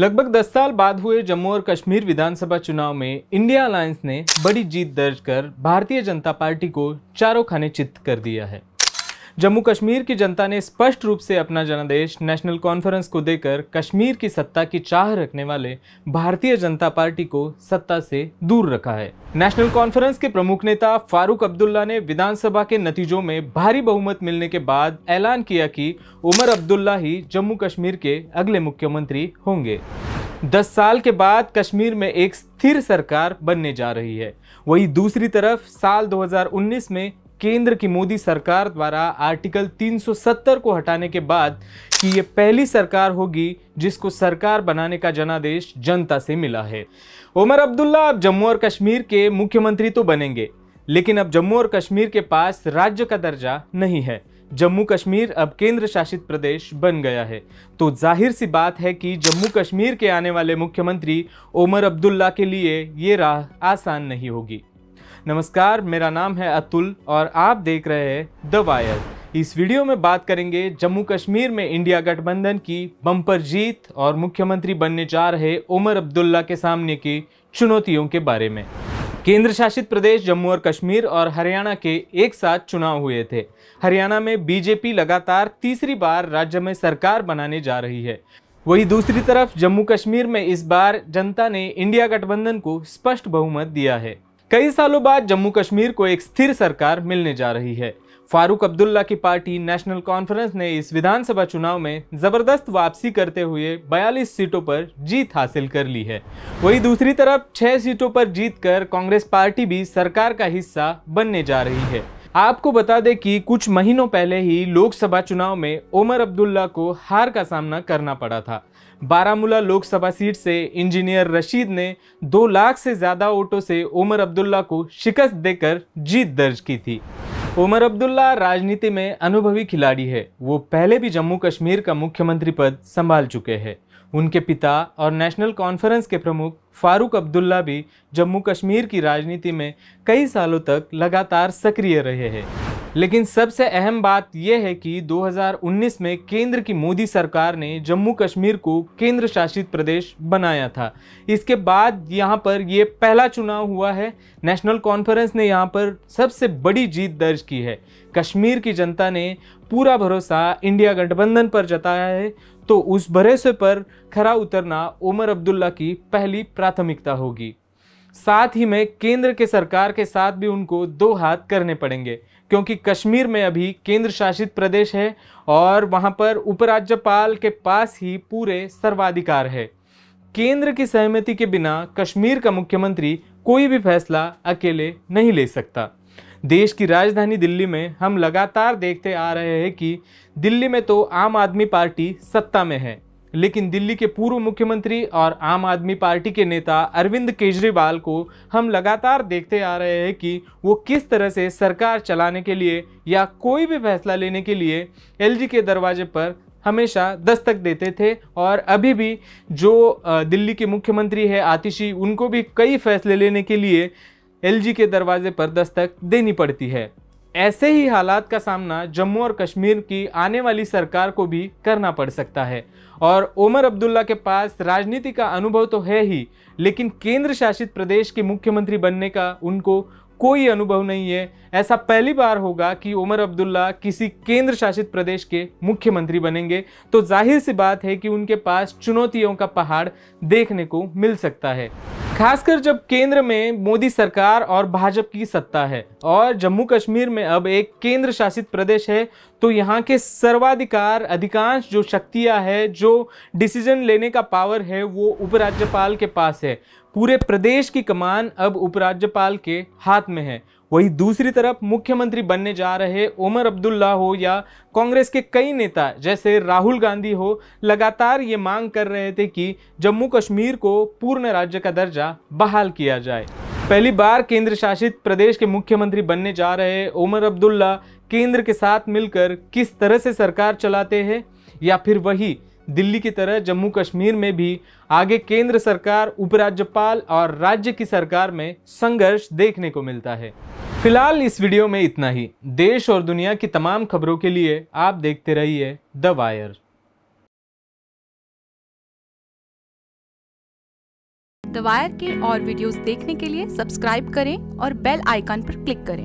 लगभग 10 साल बाद हुए जम्मू और कश्मीर विधानसभा चुनाव में इंडिया अलायंस ने बड़ी जीत दर्ज कर भारतीय जनता पार्टी को चारों खाने चित्त कर दिया है जम्मू कश्मीर की जनता ने स्पष्ट रूप से अपना जनादेश नेशनल कॉन्फ्रेंस को देकर कश्मीर की सत्ता की चाह रखने वाले भारतीय जनता पार्टी को सत्ता से दूर रखा है नेशनल कॉन्फ्रेंस के प्रमुख नेता फारूक अब्दुल्ला ने विधानसभा के नतीजों में भारी बहुमत मिलने के बाद ऐलान किया कि उमर अब्दुल्ला ही जम्मू कश्मीर के अगले मुख्यमंत्री होंगे दस साल के बाद कश्मीर में एक स्थिर सरकार बनने जा रही है वहीं दूसरी तरफ साल 2019 में केंद्र की मोदी सरकार द्वारा आर्टिकल 370 को हटाने के बाद कि ये पहली सरकार होगी जिसको सरकार बनाने का जनादेश जनता से मिला है उमर अब्दुल्ला अब जम्मू और कश्मीर के मुख्यमंत्री तो बनेंगे लेकिन अब जम्मू और कश्मीर के पास राज्य का दर्जा नहीं है जम्मू कश्मीर अब केंद्र शासित प्रदेश बन गया है तो जाहिर सी बात है कि जम्मू कश्मीर के आने वाले मुख्यमंत्री ओमर अब्दुल्ला के लिए ये राह आसान नहीं होगी नमस्कार मेरा नाम है अतुल और आप देख रहे हैं द वायर इस वीडियो में बात करेंगे जम्मू कश्मीर में इंडिया गठबंधन की बम्पर जीत और मुख्यमंत्री बनने जा रहे उमर अब्दुल्ला के सामने की चुनौतियों के बारे में केंद्र शासित प्रदेश जम्मू और कश्मीर और हरियाणा के एक साथ चुनाव हुए थे हरियाणा में बीजेपी लगातार तीसरी बार राज्य में सरकार बनाने जा रही है वहीं दूसरी तरफ जम्मू कश्मीर में इस बार जनता ने इंडिया गठबंधन को स्पष्ट बहुमत दिया है कई सालों बाद जम्मू कश्मीर को एक स्थिर सरकार मिलने जा रही है फारूक अब्दुल्ला की पार्टी नेशनल कॉन्फ्रेंस ने इस विधानसभा चुनाव में जबरदस्त वापसी करते हुए 42 सीटों पर जीत हासिल कर ली है वहीं दूसरी तरफ 6 सीटों पर जीतकर कांग्रेस पार्टी भी सरकार का हिस्सा बनने जा रही है आपको बता दें कि कुछ महीनों पहले ही लोकसभा चुनाव में ओमर अब्दुल्ला को हार का सामना करना पड़ा था बारामूला लोकसभा सीट से इंजीनियर रशीद ने दो लाख से ज़्यादा वोटों से उमर अब्दुल्ला को शिकस्त देकर जीत दर्ज की थी उमर अब्दुल्ला राजनीति में अनुभवी खिलाड़ी है वो पहले भी जम्मू कश्मीर का मुख्यमंत्री पद संभाल चुके हैं उनके पिता और नेशनल कॉन्फ्रेंस के प्रमुख फारूक अब्दुल्ला भी जम्मू कश्मीर की राजनीति में कई सालों तक लगातार सक्रिय रहे हैं लेकिन सबसे अहम बात यह है कि 2019 में केंद्र की मोदी सरकार ने जम्मू कश्मीर को केंद्र शासित प्रदेश बनाया था इसके बाद यहाँ पर ये पहला चुनाव हुआ है नेशनल कॉन्फ्रेंस ने यहाँ पर सबसे बड़ी जीत दर्ज की है कश्मीर की जनता ने पूरा भरोसा इंडिया गठबंधन पर जताया है तो उस भरोसे पर खरा उतरना ओमर अब्दुल्ला की पहली प्राथमिकता होगी साथ ही में केंद्र के सरकार के साथ भी उनको दो हाथ करने पड़ेंगे क्योंकि कश्मीर में अभी केंद्र शासित प्रदेश है और वहाँ पर उपराज्यपाल के पास ही पूरे सर्वाधिकार है केंद्र की सहमति के बिना कश्मीर का मुख्यमंत्री कोई भी फैसला अकेले नहीं ले सकता देश की राजधानी दिल्ली में हम लगातार देखते आ रहे हैं कि दिल्ली में तो आम आदमी पार्टी सत्ता में है लेकिन दिल्ली के पूर्व मुख्यमंत्री और आम आदमी पार्टी के नेता अरविंद केजरीवाल को हम लगातार देखते आ रहे हैं कि वो किस तरह से सरकार चलाने के लिए या कोई भी फैसला लेने के लिए एलजी के दरवाजे पर हमेशा दस्तक देते थे और अभी भी जो दिल्ली के मुख्यमंत्री है आतिशी उनको भी कई फैसले लेने के लिए एलजी के दरवाजे पर दस्तक देनी पड़ती है ऐसे ही हालात का सामना जम्मू और कश्मीर की आने वाली सरकार को भी करना पड़ सकता है और उमर अब्दुल्ला के पास राजनीति का अनुभव तो है ही लेकिन केंद्र शासित प्रदेश के मुख्यमंत्री बनने का उनको कोई अनुभव नहीं है ऐसा पहली बार होगा कि उमर अब्दुल्ला किसी केंद्र शासित प्रदेश के मुख्यमंत्री बनेंगे तो जाहिर सी बात है कि उनके पास चुनौतियों का पहाड़ देखने को मिल सकता है खासकर जब केंद्र में मोदी सरकार और भाजपा की सत्ता है और जम्मू कश्मीर में अब एक केंद्र शासित प्रदेश है तो यहाँ के सर्वाधिकार अधिकांश जो शक्तियाँ है जो डिसीजन लेने का पावर है वो उपराज्यपाल के पास है पूरे प्रदेश की कमान अब उपराज्यपाल के हाथ में है वहीं दूसरी तरफ मुख्यमंत्री बनने जा रहे ओमर अब्दुल्ला हो या कांग्रेस के कई नेता जैसे राहुल गांधी हो लगातार ये मांग कर रहे थे कि जम्मू कश्मीर को पूर्ण राज्य का दर्जा बहाल किया जाए पहली बार केंद्र शासित प्रदेश के मुख्यमंत्री बनने जा रहे ओमर अब्दुल्ला केंद्र के साथ मिलकर किस तरह से सरकार चलाते हैं या फिर वही दिल्ली की तरह जम्मू कश्मीर में भी आगे केंद्र सरकार उपराज्यपाल और राज्य की सरकार में संघर्ष देखने को मिलता है फिलहाल इस वीडियो में इतना ही देश और दुनिया की तमाम खबरों के लिए आप देखते रहिए द वायर द वायर के और वीडियोस देखने के लिए सब्सक्राइब करें और बेल आइकन पर क्लिक करें